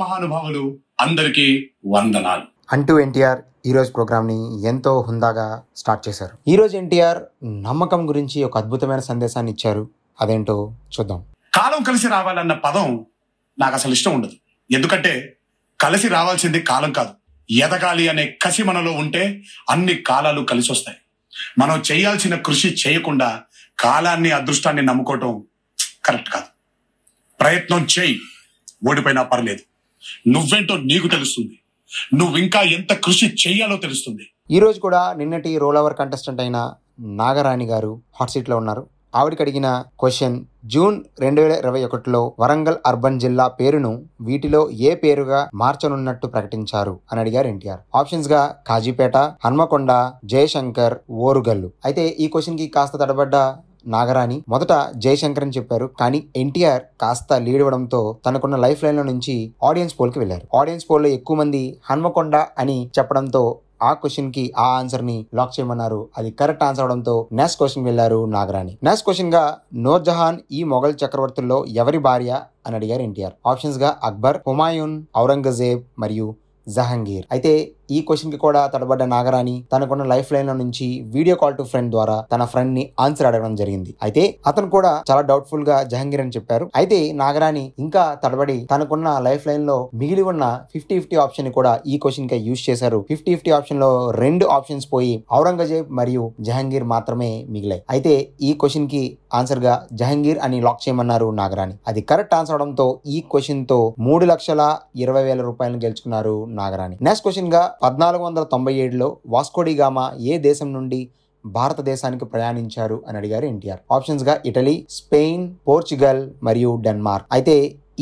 మహానుభావులు అందరికీ వందనాలు అంటూ ఎన్టీఆర్ ఈరోజు ప్రోగ్రామ్ని ఎంతో హుందాగా స్టార్ట్ చేశారు ఈరోజు ఎన్టీఆర్ నమ్మకం గురించి ఒక అద్భుతమైన సందేశాన్ని ఇచ్చారు అదేంటో చూద్దాం కాలం కలిసి రావాలన్న పదం నాకు అసలు ఇష్టం ఉండదు ఎందుకంటే కలిసి రావాల్సింది కాలం కాదు ఎదగాలి అనే కసి మనలో ఉంటే అన్ని కాలాలు కలిసి వస్తాయి మనం చేయాల్సిన కృషి చేయకుండా కాలాన్ని అదృష్టాన్ని నమ్ముకోవటం కరెక్ట్ కాదు ప్రయత్నం చేయి ఓడిపోయినా పర్లేదు నువ్వేంటో నీకు తెలుస్తుంది నువ్వు ఇంకా ఎంత కృషి చేయాలో తెలుస్తుంది ఈరోజు కూడా నిన్నటి రోల్ ఓవర్ కంటెస్టెంట్ అయిన నాగరాణి గారు హాట్ సీట్లో ఉన్నారు ఆవిడకి అడిగిన క్వశ్చన్ జూన్ రెండు వేల ఇరవై ఒకటిలో వరంగల్ అర్బన్ జిల్లా పేరును వీటిలో ఏ పేరుగా మార్చనున్నట్టు ప్రకటించారు అని అడిగారు ఎన్టీఆర్ ఆప్షన్స్ గా కాజీపేట హన్మకొండ జయశంకర్ ఓరుగల్లు అయితే ఈ క్వశ్చన్ కి కాస్త తడబడ్డ నాగరాణి మొదట జయశంకర్ అని చెప్పారు కానీ ఎన్టీఆర్ కాస్త లీడ్ ఇవ్వడంతో తనకున్న లైఫ్ లైన్లో నుంచి ఆడియన్స్ పోల్కి వెళ్ళారు ఆడియన్స్ లో ఎక్కువ మంది హన్మకొండ అని చెప్పడంతో ఆ క్వశ్చన్ కి ఆ ఆన్సర్ ని లాక్ చేయమన్నారు అది కరెక్ట్ ఆన్సర్ అవడంతో నెక్స్ట్ క్వశ్చన్ వెళ్ళారు నాగరాణి నెక్స్ట్ క్వశ్చన్ గా నూర్జహాన్ ఈ మొఘల్ చక్రవర్తుల్లో ఎవరి భార్య అని అడిగారు ఎన్టీఆర్ ఆప్షన్స్ గా అక్బర్ హుమాయూన్ ఔరంగజేబ్ మరియు జహంగీర్ అయితే ఈ క్వశ్చన్ కి కూడా తడబడ్డ నాగరాణి తనకున్న లైఫ్ లైన్ నుంచి వీడియో కాల్ టు ఫ్రెండ్ ద్వారా తన ఫ్రెండ్ ని ఆన్సర్ అడగడం జరిగింది అయితే అతను కూడా చాలా డౌట్ఫుల్ గా జహంగీర్ అని చెప్పారు అయితే నాగరాణి ఇంకా తడబడి తనకున్న లైఫ్ లైన్ లో మిగిలి ఉన్న ఫిఫ్టీ ఫిఫ్టీ ఆప్షన్ ని కూడా ఈ క్వశ్చన్ కి యూజ్ చేశారు ఫిఫ్టీ ఫిఫ్టీ ఆప్షన్ లో రెండు ఆప్షన్స్ పోయి ఔరంగజేబ్ మరియు జహంగీర్ మాత్రమే మిగిలాయి అయితే ఈ క్వశ్చన్ కి ఆన్సర్ గా జహంగీర్ అని లాక్ చేయమన్నారు నాగరాణి అది కరెక్ట్ ఆన్సర్ అవడంతో ఈ క్వశ్చన్ తో మూడు లక్షల ఇరవై వేల రూపాయలు గెలుచుకున్నారు నాగరాణి నెక్స్ట్ క్వశ్చన్ గా పద్నాలుగు వందల తొంభై ఏడులో వాస్కోడిగామా ఏ దేశం నుండి భారతదేశానికి ప్రయాణించారు అని అడిగారు ఎన్టీఆర్ ఆప్షన్స్గా ఇటలీ స్పెయిన్ పోర్చుగల్ మరియు డెన్మార్క్ అయితే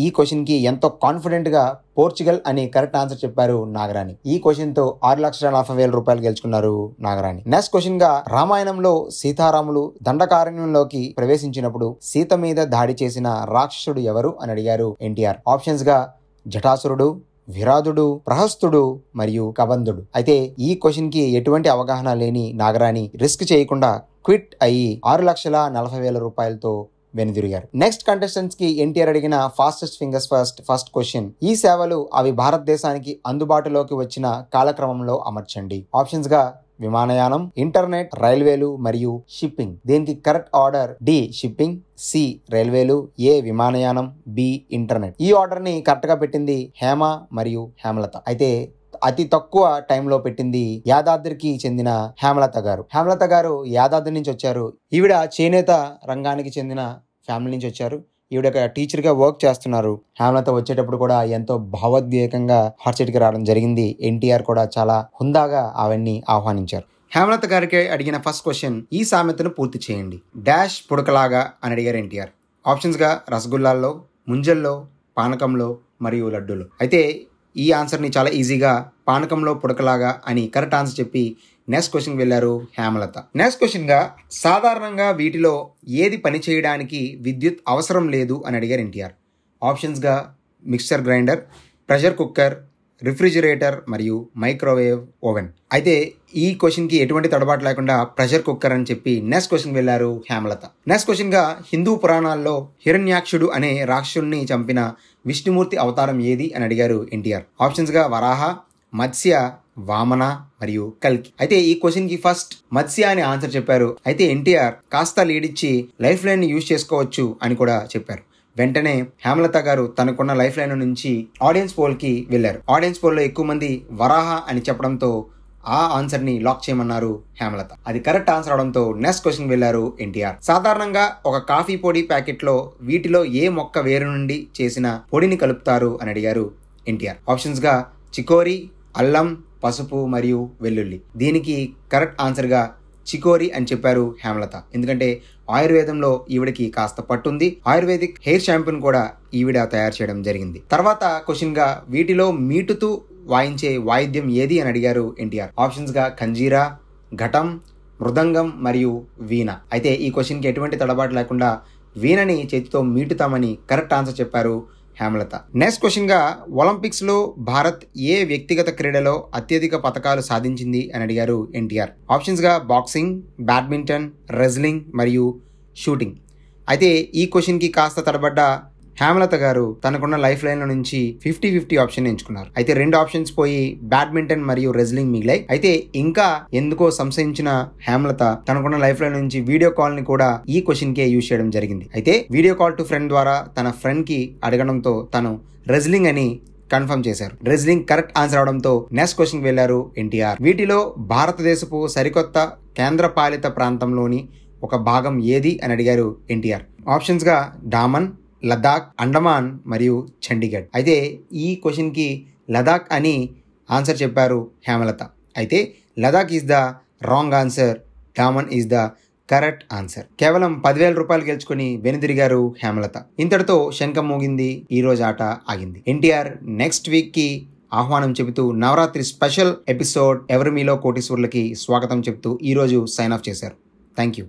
ఈ క్వశ్చన్కి ఎంతో కాన్ఫిడెంట్గా పోర్చుగల్ అని కరెక్ట్ ఆన్సర్ చెప్పారు నాగరాణి ఈ క్వశ్చన్తో ఆరు లక్షల నలభై వేల రూపాయలు గెలుచుకున్నారు నాగరాణి నెక్స్ట్ క్వశ్చన్గా రామాయణంలో సీతారాములు దండకారణ్యంలోకి ప్రవేశించినప్పుడు సీత మీద దాడి చేసిన రాక్షసుడు ఎవరు అని అడిగారు ఎన్టీఆర్ ఆప్షన్స్గా జటాసురుడు విరాధుడు ప్రహస్తుడు మరియు కబంధుడు అయితే ఈ క్వశ్చన్ కి ఎటువంటి అవగాహన లేని నాగరాణి రిస్క్ చేయకుండా క్విట్ అయ్యి ఆరు లక్షల నలభై వేల రూపాయలతో వెనుదిరిగారు నెక్స్ట్ కంటెస్టెంట్స్ కి ఎన్టీఆర్ అడిగిన fastest fingers first first question ఈ సేవలు అవి భారతదేశానికి అందుబాటులోకి వచ్చిన కాలక్రమంలో అమర్చండి ఆప్షన్స్ గా విమానయానం ఇంటర్నెట్ రైల్వేలు మరియు షిప్పింగ్ దీనికి correct order D shipping C రైల్వేలు ఏ విమానయానం బి ఇంటర్నెట్ ఈ ఆర్డర్ని కరెక్ట్గా పెట్టింది హేమ మరియు హేమలత అయితే అతి తక్కువ టైంలో పెట్టింది యాదాద్రికి చెందిన హేమలత గారు హేమలత గారు యాదాద్రి నుంచి వచ్చారు ఈవిడ చేనేత రంగానికి చెందిన ఫ్యామిలీ నుంచి వచ్చారు ఈవిడ ఒక టీచర్గా వర్క్ చేస్తున్నారు హేమలత వచ్చేటప్పుడు కూడా ఎంతో భావోద్వేగంగా హర్చటికి రావడం జరిగింది ఎన్టీఆర్ కూడా చాలా హుందాగా అవన్నీ ఆహ్వానించారు హేమలత గారికి అడిగిన ఫస్ట్ క్వశ్చన్ ఈ సామెతను పూర్తి చేయండి డాష్ పుడకలాగా అని అడిగారు ఎన్టీఆర్ ఆప్షన్స్గా రసగుల్లాల్లో ముంజల్లో పానకంలో మరియు లడ్డూలు అయితే ఈ ఆన్సర్ని చాలా ఈజీగా పానకంలో పుడకలాగా అని కరెక్ట్ ఆన్సర్ చెప్పి నెక్స్ట్ క్వశ్చన్కి వెళ్ళారు హేమలత నెక్స్ట్ క్వశ్చన్గా సాధారణంగా వీటిలో ఏది పని చేయడానికి విద్యుత్ అవసరం లేదు అని అడిగారు ఎన్టీఆర్ ఆప్షన్స్గా mixer grinder pressure cooker refrigerator మరియు మైక్రోవేవ్ ఓవెన్ అయితే ఈ క్వశ్చన్కి ఎటువంటి తడబాటు లేకుండా ప్రెషర్ కుక్కర్ అని చెప్పి నెక్స్ట్ క్వశ్చన్ వెళ్ళారు హేమలత నెక్స్ట్ క్వశ్చన్గా హిందూ పురాణాల్లో హిరణ్యాక్షుడు అనే రాక్షుడిని చంపిన విష్ణుమూర్తి అవతారం ఏది అని అడిగారు ఎన్టీఆర్ ఆప్షన్స్గా వరాహ మత్స్య వామన మరియు కల్కి అయితే ఈ క్వశ్చన్ కి ఫస్ట్ మత్స్య అని ఆన్సర్ చెప్పారు అయితే ఎన్టీఆర్ కాస్త లీడ్ ఇచ్చి లైఫ్ లైన్ యూజ్ చేసుకోవచ్చు అని కూడా చెప్పారు వెంటనే హేమలత గారు తనకున్న లైఫ్ లైన్ నుంచి ఆడియన్స్ పోల్కి వెళ్లారు ఆడియన్స్ పోల్లో ఎక్కువ మంది వరాహ అని చెప్పడంతో ఆ ఆన్సర్ని లాక్ చేయమన్నారు హేమలత అది కరెక్ట్ ఆన్సర్ అవడంతో నెక్స్ట్ క్వశ్చన్ వెళ్లారు ఎన్టీఆర్ సాధారణంగా ఒక కాఫీ పొడి ప్యాకెట్లో వీటిలో ఏ మొక్క వేరు నుండి చేసిన పొడిని కలుపుతారు అని అడిగారు ఎన్టీఆర్ ఆప్షన్స్గా చికోరి అల్లం పసుపు మరియు వెల్లుల్లి దీనికి కరెక్ట్ ఆన్సర్గా చికోరి అని చెప్పారు హేమలత ఎందుకంటే ఆయుర్వేదంలో ఈవిడకి కాస్త పట్టుంది ఆయుర్వేదిక్ హెయిర్ షాంపూని కూడా ఈవిడ తయారు చేయడం జరిగింది తర్వాత గా వీటిలో మీటుతూ వాయించే వాయిద్యం ఏది అని అడిగారు ఎన్టీఆర్ ఆప్షన్స్గా కంజీరా ఘటం మృదంగం మరియు వీణ అయితే ఈ క్వశ్చన్కి ఎటువంటి తడబాటు లేకుండా వీణని చేతితో మీటుతామని కరెక్ట్ ఆన్సర్ చెప్పారు హేమలత నెక్స్ట్ క్వశ్చన్ గా ఒలింపిక్స్ లో భారత్ ఏ వ్యక్తిగత క్రీడలో అత్యధిక పథకాలు సాధించింది అని అడిగారు ఎన్టీఆర్ ఆప్షన్స్ గా బాక్సింగ్ బ్యాడ్మింటన్ రెజ్లింగ్ మరియు షూటింగ్ అయితే ఈ క్వశ్చన్కి కాస్త తడబడ్డ హేమలత గారు తనకున్న లైఫ్ లైన్ల నుంచి ఫిఫ్టీ ఫిఫ్టీ ఆప్షన్ ఎంచుకున్నారు అయితే రెండు ఆప్షన్స్ పోయి బ్యాడ్మింటన్ మరియు రెజ్లింగ్ మిగిలాయి అయితే ఇంకా ఎందుకో సంశయించిన హేమలత తనకున్న లైఫ్ లైన్ నుంచి వీడియో కాల్ ని కూడా ఈ క్వశ్చన్ కే యూజ్ చేయడం జరిగింది అయితే వీడియో కాల్ టు ఫ్రెండ్ ద్వారా తన ఫ్రెండ్ కి అడగడంతో తను రెజ్లింగ్ అని కన్ఫర్మ్ చేశారు రెజ్లింగ్ కరెక్ట్ ఆన్సర్ అవడంతో నెక్స్ట్ క్వశ్చన్ వెళ్లారు ఎన్టీఆర్ వీటిలో భారతదేశపు సరికొత్త కేంద్ర పాలిత ప్రాంతంలోని ఒక భాగం ఏది అని అడిగారు ఎన్టీఆర్ ఆప్షన్స్గా డామన్ లద్దాఖ్ అండమాన్ మరియు చండీగఢ్ అయితే ఈ క్వశ్చన్కి లదాఖ్ అని ఆన్సర్ చెప్పారు హేమలత అయితే Ladakh is the wrong answer Daman is the correct answer కేవలం పదివేల రూపాయలు గెలుచుకుని వెనుదిరిగారు హేమలత ఇంతటితో శంఖం మోగింది ఈరోజు ఆట ఆగింది ఎన్టీఆర్ నెక్స్ట్ వీక్కి ఆహ్వానం చెబుతూ నవరాత్రి స్పెషల్ ఎపిసోడ్ ఎవరి మీలో కోటీశ్వర్లకి స్వాగతం చెబుతూ ఈరోజు సైన్ ఆఫ్ చేశారు థ్యాంక్ యూ